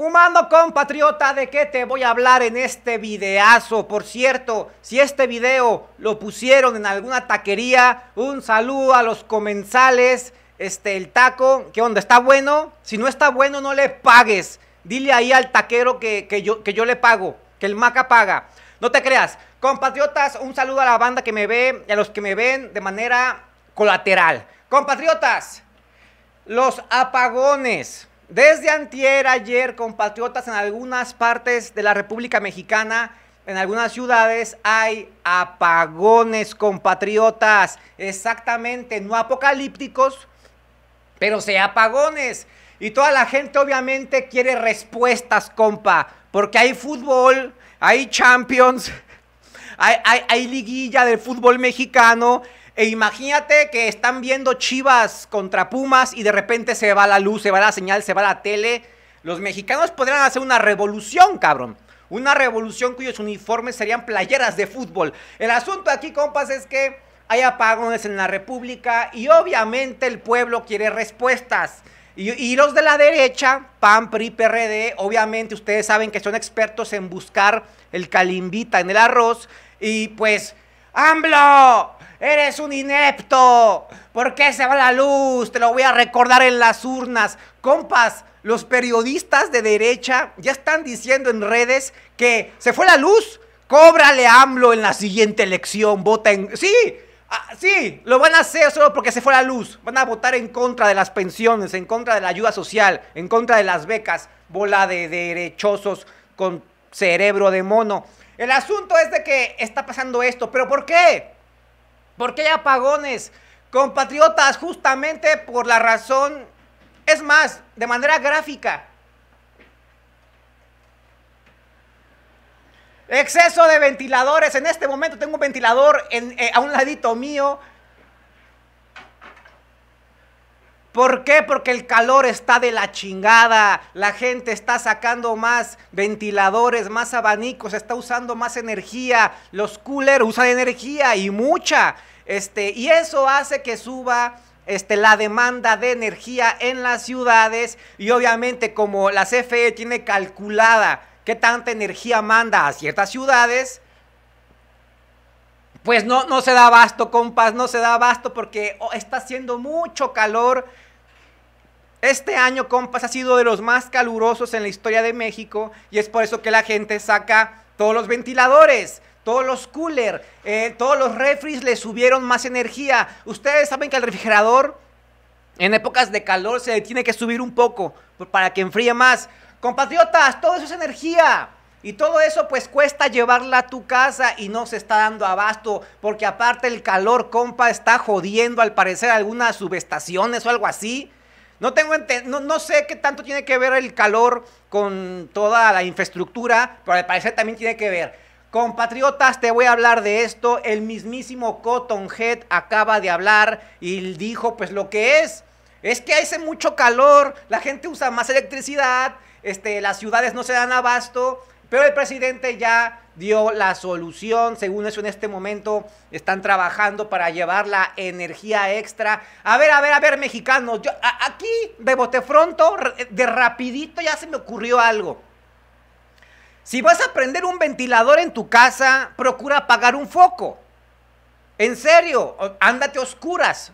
Humano compatriota, ¿de qué te voy a hablar en este videazo? Por cierto, si este video lo pusieron en alguna taquería, un saludo a los comensales, este, el taco, ¿qué onda? ¿Está bueno? Si no está bueno, no le pagues. Dile ahí al taquero que, yo, que yo le pago, que el maca paga. No te creas. Compatriotas, un saludo a la banda que me ve a los que me ven de manera colateral. Compatriotas, los apagones desde antier, ayer, compatriotas, en algunas partes de la República Mexicana, en algunas ciudades hay apagones, compatriotas. Exactamente, no apocalípticos, pero sí apagones. Y toda la gente obviamente quiere respuestas, compa, porque hay fútbol, hay champions, hay, liguilla de fútbol mexicano, e imagínate que están viendo Chivas contra Pumas y de repente se va la luz, se va la señal, se va la tele. Los mexicanos podrían hacer una revolución, cabrón. Una revolución cuyos uniformes serían playeras de fútbol. El asunto aquí, compas, es que hay apagones en la República y obviamente el pueblo quiere respuestas. Y, los de la derecha, PAN, PRI, PRD, obviamente ustedes saben que son expertos en buscar el calimbita en el arroz. Y pues, AMLO, Eres un inepto. ¿Por qué se va la luz? Te lo voy a recordar en las urnas. Compas, los periodistas de derecha ya están diciendo en redes que se fue la luz. Cóbrale a AMLO en la siguiente elección. Vota en... Sí, ah, sí, lo van a hacer solo porque se fue la luz. Van a votar en contra de las pensiones, en contra de la ayuda social, en contra de las becas. Bola de derechosos con cerebro de mono. El asunto es de que está pasando esto, pero ¿por qué? ¿Por qué hay apagones? Compatriotas, justamente por la razón, es más, de manera gráfica. Exceso de ventiladores. En este momento tengo un ventilador eh, a un ladito mío ¿Por qué? Porque el calor está de la chingada. La gente está sacando más ventiladores, más abanicos, está usando más energía. Los coolers usan energía y mucha. Este, y eso hace que suba este, la demanda de energía en las ciudades. Y obviamente, como la CFE tiene calculada qué tanta energía manda a ciertas ciudades, pues no, no se da abasto, compas, no se da abasto porque oh, está haciendo mucho calor este año, compas, ha sido de los más calurosos en la historia de México y es por eso que la gente saca todos los ventiladores, todos los cooler, eh, todos los refries le subieron más energía. Ustedes saben que el refrigerador en épocas de calor se tiene que subir un poco para que enfríe más. Compatriotas, todo eso es energía. Y todo eso pues cuesta llevarla a tu casa y no se está dando abasto porque aparte el calor, compas está jodiendo al parecer algunas subestaciones o algo así. No, tengo no, no sé qué tanto tiene que ver el calor con toda la infraestructura, pero al parecer también tiene que ver. Compatriotas, te voy a hablar de esto. El mismísimo Cottonhead acaba de hablar y dijo pues lo que es. Es que hace mucho calor, la gente usa más electricidad, este, las ciudades no se dan abasto, pero el presidente ya dio la solución. Según eso, en este momento están trabajando para llevar la energía extra. A ver, a ver, a ver, mexicanos. Yo, aquí, de botefronto, de rapidito, ya se me ocurrió algo. Si vas a prender un ventilador en tu casa, procura apagar un foco. En serio, ándate a oscuras.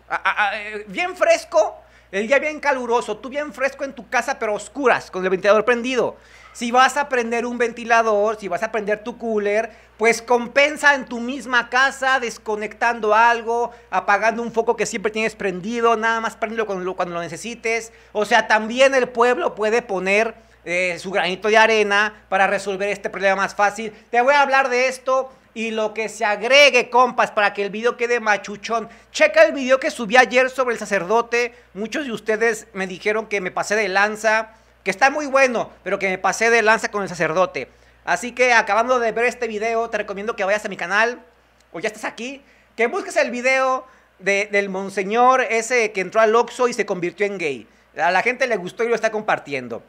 Eh, bien fresco, el día bien caluroso, tú bien fresco en tu casa, pero oscuras, con el ventilador prendido. Si vas a prender un ventilador, si vas a prender tu cooler, pues compensa en tu misma casa desconectando algo, apagando un foco que siempre tienes prendido, nada más prendelo cuando lo, necesites. O sea, también el pueblo puede poner eh, su granito de arena para resolver este problema más fácil. Te voy a hablar de esto y lo que se agregue, compas, para que el video quede machuchón. Checa el video que subí ayer sobre el sacerdote. Muchos de ustedes me dijeron que me pasé de lanza que está muy bueno, pero que me pasé de lanza con el sacerdote. Así que acabando de ver este video, te recomiendo que vayas a mi canal, o ya estás aquí, que busques el video del monseñor ese que entró al Oxxo y se convirtió en gay. A la gente le gustó y lo está compartiendo.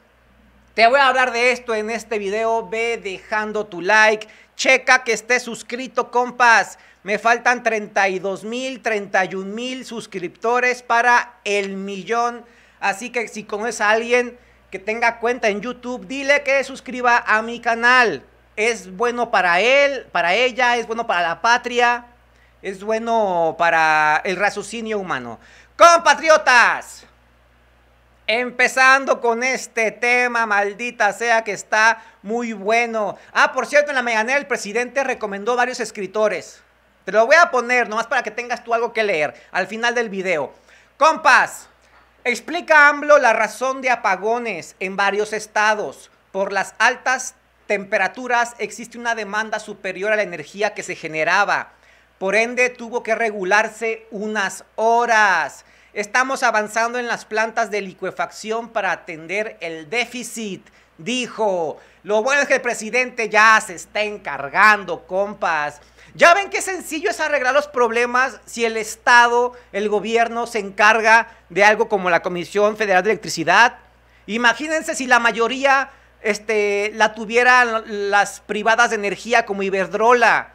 Te voy a hablar de esto en este video. Ve dejando tu like. Checa que estés suscrito, compas. Me faltan 32 mil, 31 mil suscriptores para el millón. Así que si conoces a alguien que tenga cuenta en YouTube, dile que suscriba a mi canal. Es bueno para él, para ella, es bueno para la patria, es bueno para el raciocinio humano. Compatriotas, empezando con este tema, maldita sea que está muy bueno. Ah, por cierto, en la mañana el presidente recomendó varios escritores. Te lo voy a poner nomás para que tengas tú algo que leer al final del video. Compas, Explica AMLO la razón de apagones en varios estados. Por las altas temperaturas existe una demanda superior a la energía que se generaba. Por ende, tuvo que regularse unas horas. Estamos avanzando en las plantas de licuefacción para atender el déficit, dijo. Lo bueno es que el presidente ya se está encargando, compas. Ya ven qué sencillo es arreglar los problemas si el Estado, el gobierno se encarga de algo como la Comisión Federal de Electricidad. Imagínense si la mayoría este, la tuvieran las privadas de energía como Iberdrola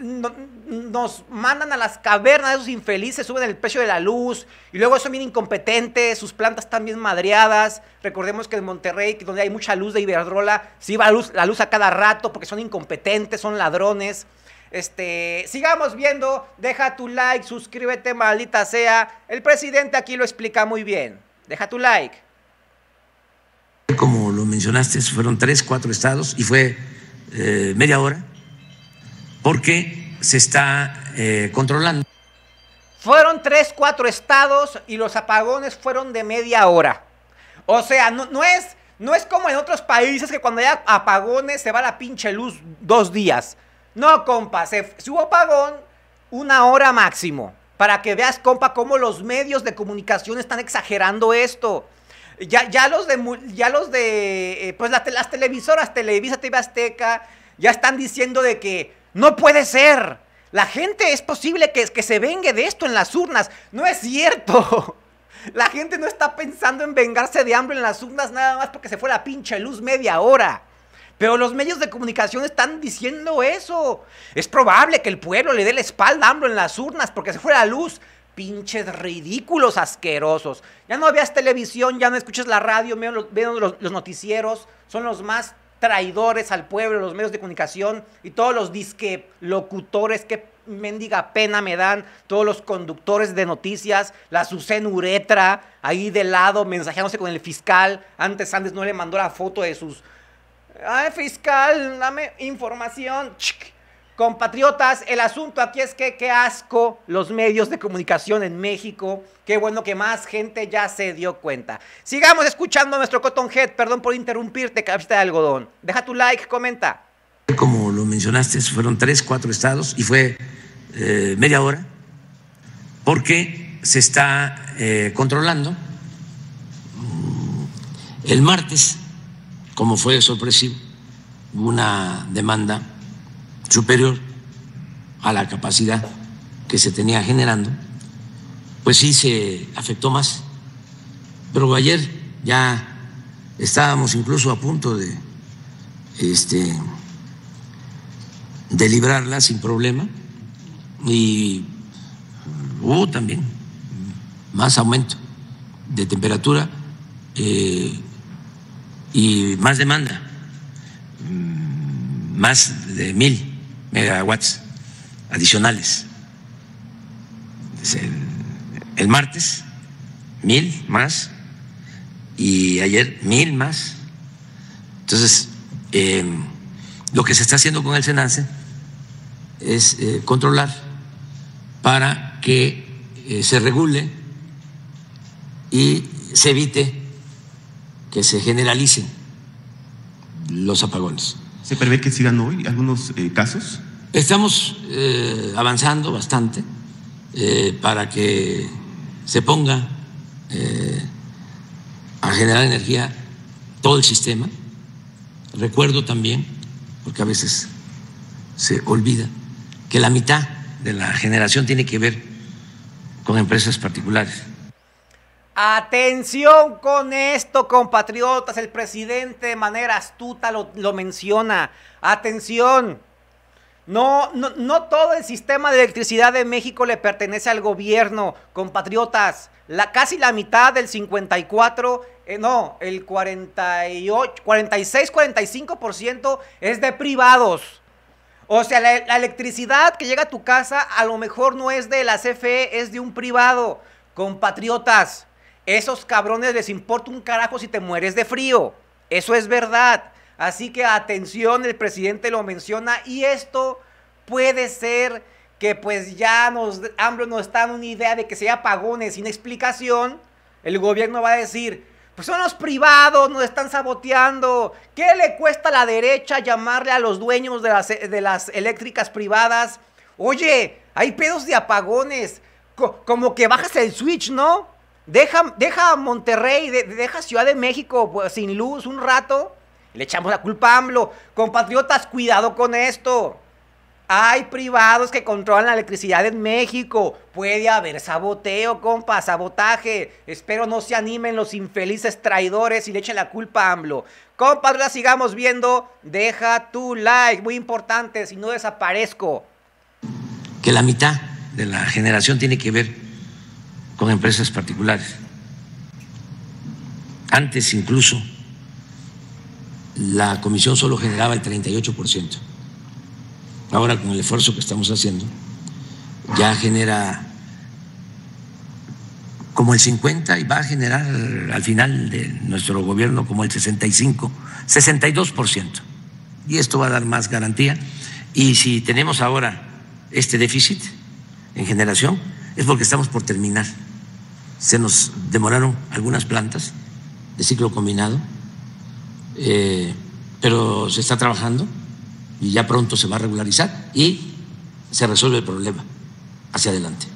nos mandan a las cavernas esos infelices, suben el precio de la luz y luego son bien incompetentes, sus plantas están bien madreadas. Recordemos que en Monterrey, donde hay mucha luz de Iberdrola, se va la luz, la luz a cada rato porque son incompetentes, son ladrones. Este, sigamos viendo, deja tu like, suscríbete, maldita sea. El presidente aquí lo explica muy bien. Deja tu like. Como lo mencionaste, fueron tres, cuatro estados y fue eh, media hora porque se está eh, controlando. Fueron tres, cuatro estados y los apagones fueron de media hora. O sea, no, es... No es como en otros países que cuando hay apagones se va la pinche luz dos días. No, compa, se, hubo apagón, una hora máximo. Para que veas, compa, cómo los medios de comunicación están exagerando esto. Ya, ya los de, ya los de eh, pues las, las televisoras, Televisa, TV Azteca, ya están diciendo de que no puede ser. La gente es posible que, se vengue de esto en las urnas. No es cierto. La gente no está pensando en vengarse de hambre en las urnas nada más porque se fue la pinche luz media hora. Pero los medios de comunicación están diciendo eso. Es probable que el pueblo le dé la espalda a AMLO en las urnas porque se fue la luz. Pinches ridículos asquerosos. Ya no veas televisión, ya no escuchas la radio, menos los, noticieros. Son los más traidores al pueblo, los medios de comunicación y todos los disque locutores que mendiga pena me dan, todos los conductores de noticias, la Susen Uretra, ahí de lado, mensajeándose con el fiscal. Antes Andes no le mandó la foto de sus. Ay, fiscal, dame información. Compatriotas, el asunto aquí es que qué asco los medios de comunicación en México. Qué bueno que más gente ya se dio cuenta. Sigamos escuchando a nuestro Head. Perdón por interrumpirte, cabecita de algodón. Deja tu like, comenta. Como lo mencionaste, fueron tres, cuatro estados y fue eh, media hora porque se está eh, controlando. Mm, el martes, como fue sorpresivo, una demanda superior a la capacidad que se tenía generando, pues sí se afectó más. Pero ayer ya estábamos incluso a punto de, este, de librarla sin problema y hubo también más aumento de temperatura eh, y más demanda, mm, más de mil megawatts adicionales. El, martes, mil más, y ayer mil más. Entonces, em, lo que se está haciendo con el Senance es eh, controlar para que eh, se regule y se evite que se generalicen los apagones. ¿Se prevé que sigan hoy algunos eh, casos? Estamos eh, avanzando bastante eh, para que se ponga a generar energía todo el sistema. Recuerdo también, porque a veces se olvida, que la mitad de la generación tiene que ver con empresas particulares. Atención con esto, compatriotas. El presidente de manera astuta lo, menciona. Atención. No, no, todo el sistema de electricidad de México le pertenece al gobierno, compatriotas. La, casi la mitad del 54, eh, no, el 46-45% es de privados. O sea, la, la electricidad que llega a tu casa a lo mejor no es de la CFE, es de un privado. Compatriotas, esos cabrones les importa un carajo si te mueres de frío. Eso es verdad. Así que atención, el presidente lo menciona y esto puede ser que pues ya nos, hambre nos están una idea de que sea apagones sin explicación. El gobierno va a decir, pues son los privados, nos están saboteando. ¿Qué le cuesta a la derecha llamarle a los dueños de las, de las eléctricas privadas? Oye, hay pedos de apagones. como que bajas el switch, ¿no? Deja, deja Monterrey, deja Ciudad de México pues, sin luz un rato. Le echamos la culpa a AMLO. Compatriotas, cuidado con esto. Hay privados que controlan la electricidad en México. Puede haber saboteo, compa, sabotaje. Espero no se animen los infelices traidores y le echen la culpa a AMLO. Compas, la sigamos viendo. Deja tu like, muy importante, si no desaparezco. Que la mitad de la generación tiene que ver con empresas particulares. Antes incluso la comisión solo generaba el 38%. Ahora con el esfuerzo que estamos haciendo ya genera como el 50 y va a generar al final de nuestro gobierno como el 65, 62%. Y esto va a dar más garantía. Y si tenemos ahora este déficit en generación, es porque estamos por terminar. Se nos demoraron algunas plantas de ciclo combinado, eh, pero se está trabajando y ya pronto se va a regularizar y se resuelve el problema hacia adelante.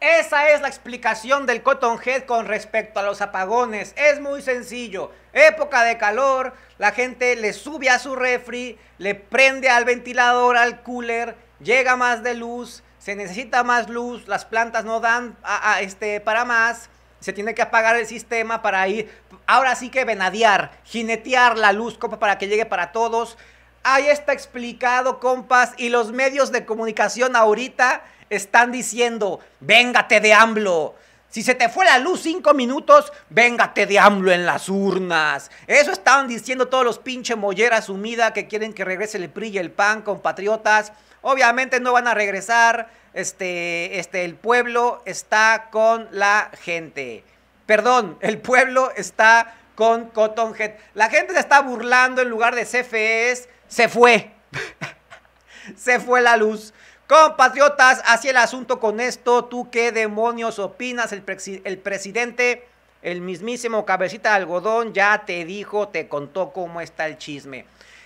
Esa es la explicación del Cotton Head con respecto a los apagones. Es muy sencillo. Época de calor, la gente le sube a su refri, le prende al ventilador, al cooler, llega más de luz, se necesita más luz, las plantas no dan a, este, para más, se tiene que apagar el sistema para ir, ahora sí que venadear, jinetear la luz, compa, para que llegue para todos. Ahí está explicado, compas, y los medios de comunicación ahorita están diciendo, véngate de AMLO, si se te fue la luz cinco minutos, véngate de AMLO en las urnas. Eso estaban diciendo todos los pinche molleras humida que quieren que regrese el PRI y el PAN, compatriotas. Obviamente no van a regresar. Este, este, el pueblo está con la gente. Perdón, el pueblo está con Cottonhead. La gente se está burlando en lugar de CFEs. Se fue. se fue la luz. Compatriotas, así el asunto con esto. ¿Tú qué demonios opinas? El, presidente, el mismísimo cabecita de algodón, ya te dijo, te contó cómo está el chisme.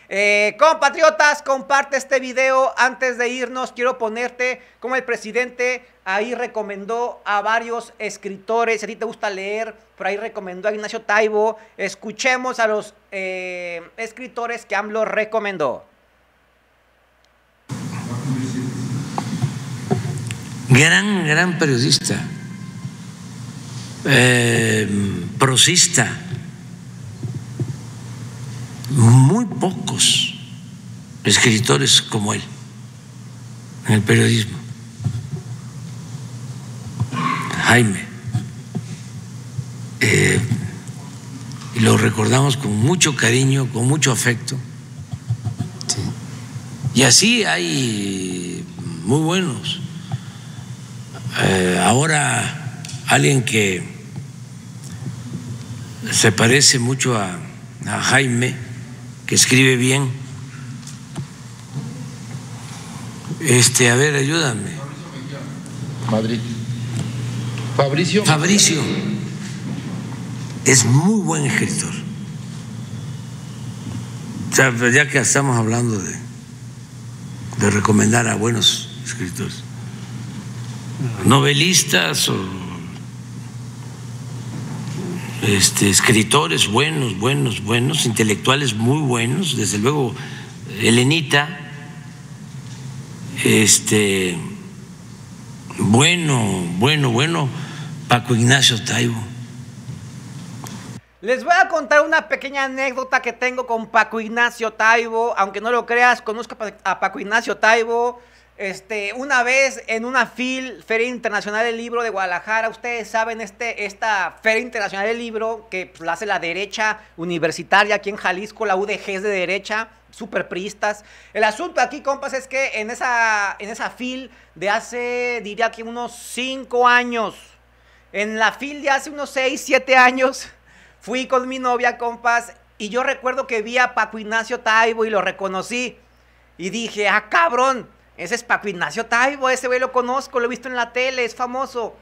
Eh, compatriotas, comparte este video. Antes de irnos, quiero ponerte como el presidente ahí recomendó a varios escritores. Si a ti te gusta leer, por ahí recomendó a Ignacio Taibo. Escuchemos a los eh, escritores que AMLO recomendó. gran, gran periodista, eh, prosista, muy pocos escritores como él en el periodismo. Jaime, eh, y lo recordamos con mucho cariño, con mucho afecto. Y así hay muy buenos. Eh, ahora alguien que se parece mucho a, Jaime, que escribe bien. Este, a ver, ayúdame. Madrid. Fabricio. Fabricio es muy buen escritor. O sea, ya que estamos hablando de, de recomendar a buenos escritores novelistas este, escritores buenos, buenos, buenos, intelectuales muy buenos, desde luego Helenita, este, bueno, bueno, bueno, Paco Ignacio Taibo. Les voy a contar una pequeña anécdota que tengo con Paco Ignacio Taibo, aunque no lo creas, conozco a Paco Ignacio Taibo este, una vez en una FIL, Feria Internacional del Libro de Guadalajara, ustedes saben, este, esta Feria Internacional del Libro que pues, la hace la derecha universitaria aquí en Jalisco, la UDG es de derecha, super El asunto aquí, compas, es que en esa, en esa FIL de hace, diría que unos 5 años, en la FIL de hace unos 6, 7 años, fui con mi novia, compas, y yo recuerdo que vi a Paco Ignacio Taibo y lo reconocí. Y dije, ah, cabrón, ese es Paco Ignacio Taibo, ese güey lo conozco, lo he visto en la tele, es famoso.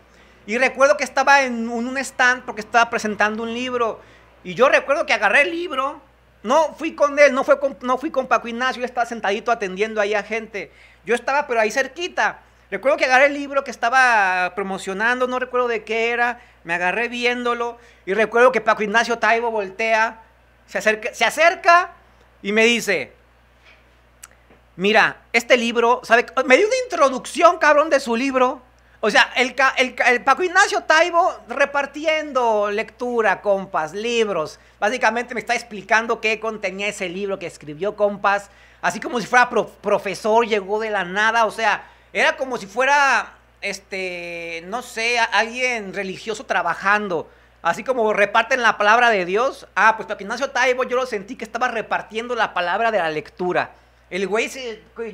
Y recuerdo que estaba en un stand porque estaba presentando un libro. Y yo recuerdo que agarré el libro. No fui con él, no, fue no fui con Paco Ignacio, yo estaba sentadito atendiendo ahí a gente. Yo estaba, pero ahí cerquita. Recuerdo que agarré el libro que estaba promocionando, no recuerdo de qué era. Me agarré viéndolo. Y recuerdo que Paco Ignacio Taibo voltea, se acerca, se acerca y me dice, Mira, este libro, ¿sabe? Oh, me dio una introducción, cabrón, de su libro. O sea, el, el, Paco Ignacio Taibo repartiendo lectura, compas, libros. Básicamente me está explicando qué contenía ese libro que escribió, compas. Así como si fuera profesor, llegó de la nada. O sea, era como si fuera, este, no sé, alguien religioso trabajando. Así como reparten la palabra de Dios. Ah, pues Paco Ignacio Taibo yo lo sentí que estaba repartiendo la palabra de la lectura. El güey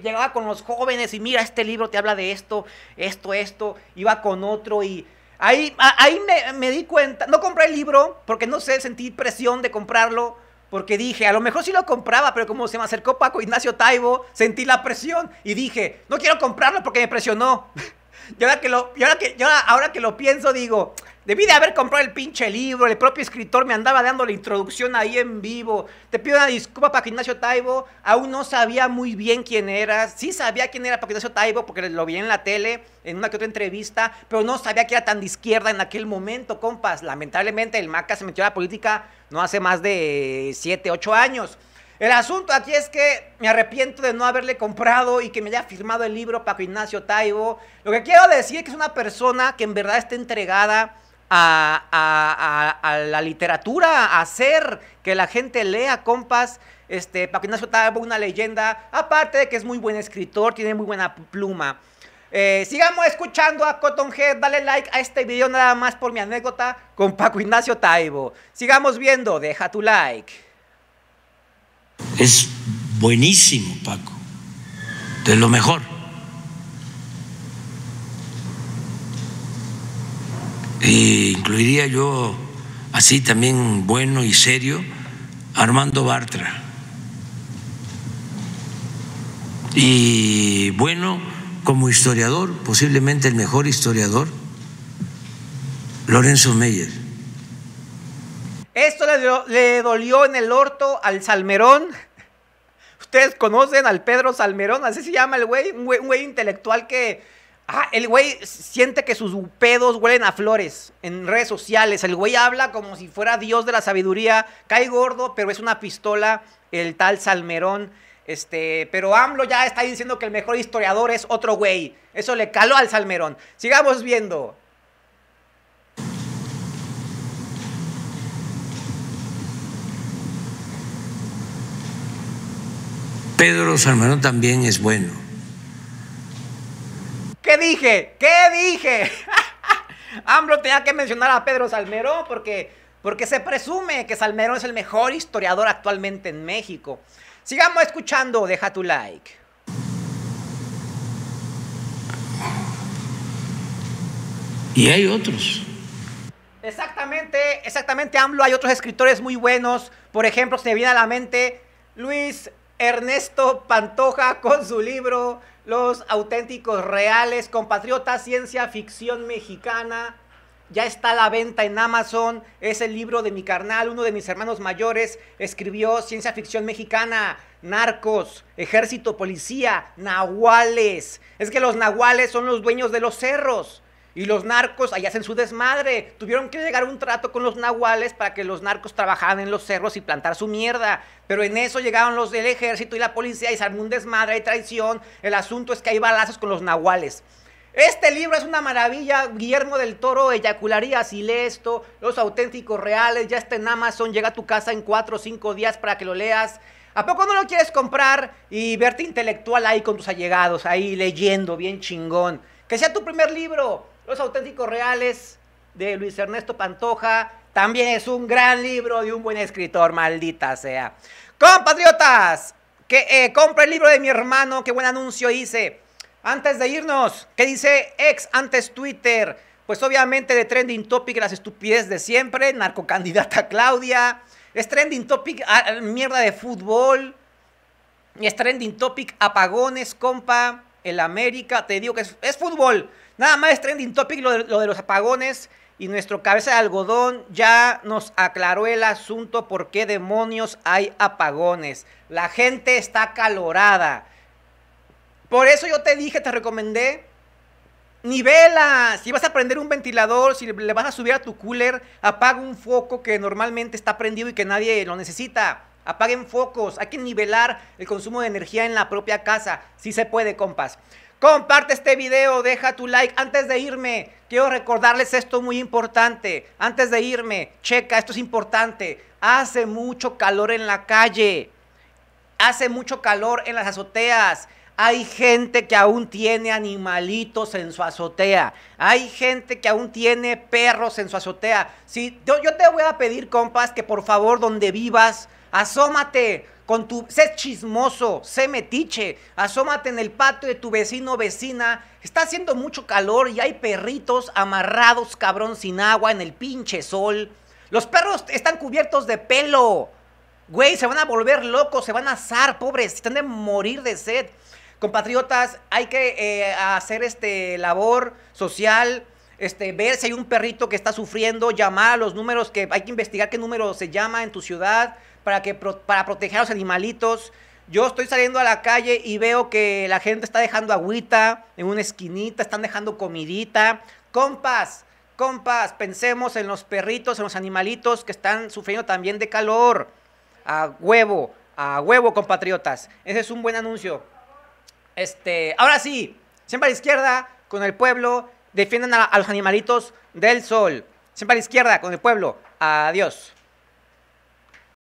llegaba con los jóvenes y mira, este libro te habla de esto, esto, esto. Iba con otro y ahí, ahí me, di cuenta. No compré el libro porque no sé, sentí presión de comprarlo. Porque dije, a lo mejor sí lo compraba, pero como se me acercó Paco Ignacio Taibo, sentí la presión y dije, no quiero comprarlo porque me presionó. y que lo, que, ahora que lo pienso, digo, Debí de haber comprado el pinche libro, el propio escritor me andaba dando la introducción ahí en vivo. Te pido una disculpa para Ignacio Taibo, aún no sabía muy bien quién era. Sí sabía quién era Paco Ignacio Taibo porque lo vi en la tele, en una que otra entrevista, pero no sabía que era tan de izquierda en aquel momento, compas. Lamentablemente el Maca se metió a la política no hace más de 7, 8 años. El asunto aquí es que me arrepiento de no haberle comprado y que me haya firmado el libro Paco Ignacio Taibo. Lo que quiero decir es que es una persona que en verdad está entregada a, la literatura, a hacer que la gente lea, compas. Este, Paco Ignacio Taibo una leyenda, aparte de que es muy buen escritor, tiene muy buena pluma. Eh, sigamos escuchando a Head, dale like a este video nada más por mi anécdota con Paco Ignacio Taibo. Sigamos viendo, deja tu like. Es buenísimo, Paco. De lo mejor. E incluiría yo así también bueno y serio Armando Bartra. Y bueno, como historiador, posiblemente el mejor historiador, Lorenzo Meyer. Esto le, dolió en el orto al Salmerón. Ustedes conocen al Pedro Salmerón, así se llama el güey, un güey intelectual que Ah, el güey siente que sus pedos huelen a flores en redes sociales. El güey habla como si fuera Dios de la sabiduría. Cae gordo, pero es una pistola, el tal Salmerón. Este, pero AMLO ya está diciendo que el mejor historiador es otro güey. Eso le caló al Salmerón. Sigamos viendo. Pedro Salmerón también es bueno ¿Qué dije? ¿Qué dije? AMLO tenía que mencionar a Pedro Salmerón porque, porque se presume que Salmerón es el mejor historiador actualmente en México. Sigamos escuchando, deja tu like. Y hay otros. Exactamente, exactamente, AMLO. Hay otros escritores muy buenos. Por ejemplo, se me viene a la mente Luis Ernesto Pantoja con su libro los auténticos, reales, compatriotas, ciencia ficción mexicana. Ya está a la venta en Amazon. Es el libro de mi carnal, uno de mis hermanos mayores. Escribió ciencia ficción mexicana, narcos, ejército, policía, nahuales. Es que los nahuales son los dueños de los cerros. Y los narcos ahí hacen su desmadre. Tuvieron que llegar a un trato con los nahuales para que los narcos trabajaran en los cerros y plantar su mierda. Pero en eso llegaron los del ejército y la policía y se armó un desmadre, hay traición. El asunto es que hay balazos con los nahuales. Este libro es una maravilla. Guillermo del Toro eyacularía y lee esto. Los auténticos reales. Ya está en Amazon. Llega a tu casa en 4 o 5 días para que lo leas. ¿A poco no lo quieres comprar y verte intelectual ahí con tus allegados? Ahí leyendo, bien chingón. Que sea tu primer libro. Los auténticos reales de Luis Ernesto Pantoja. También es un gran libro de un buen escritor, maldita sea. Compatriotas, que eh, el libro de mi hermano, qué buen anuncio hice. Antes de irnos, ¿qué dice ex antes Twitter? Pues obviamente de trending topic las estupideces de siempre, narcocandidata Claudia, es trending topic ah, mierda de fútbol, es trending topic apagones, compa, el América, te digo que es fútbol. Nada más trending topic lo de, los apagones y nuestro cabeza de algodón ya nos aclaró el asunto por qué demonios hay apagones. La gente está calorada. Por eso yo te dije, te recomendé, nivela. Si vas a prender un ventilador, si le vas a subir a tu cooler, apaga un foco que normalmente está prendido y que nadie lo necesita. Apaguen focos, hay que nivelar el consumo de energía en la propia casa, si se puede, compas. Comparte este video, deja tu like. Antes de irme, quiero recordarles esto muy importante. Antes de irme, checa, esto es importante. Hace mucho calor en la calle. Hace mucho calor en las azoteas. Hay gente que aún tiene animalitos en su azotea. Hay gente que aún tiene perros en su azotea. yo, yo te voy a pedir, compas, que por favor, donde vivas, asómate con tu, sé chismoso, sé metiche, asómate en el patio de tu vecino o vecina, está haciendo mucho calor y hay perritos amarrados, cabrón, sin agua en el pinche sol. Los perros están cubiertos de pelo. Güey, se van a volver locos, se van a asar, pobres, están de morir de sed. Compatriotas, hay que eh, hacer este labor social, este, ver si hay un perrito que está sufriendo, llamar a los números que hay que investigar qué número se llama en tu ciudad para, que, para proteger a los animalitos. Yo estoy saliendo a la calle y veo que la gente está dejando agüita en una esquinita, están dejando comidita. Compas, compas, pensemos en los perritos, en los animalitos que están sufriendo también de calor. A huevo, a huevo, compatriotas. Ese es un buen anuncio. Este, ahora sí, siempre a la izquierda, con el pueblo, defienden a los animalitos del sol. Siempre a la izquierda, con el pueblo. Adiós.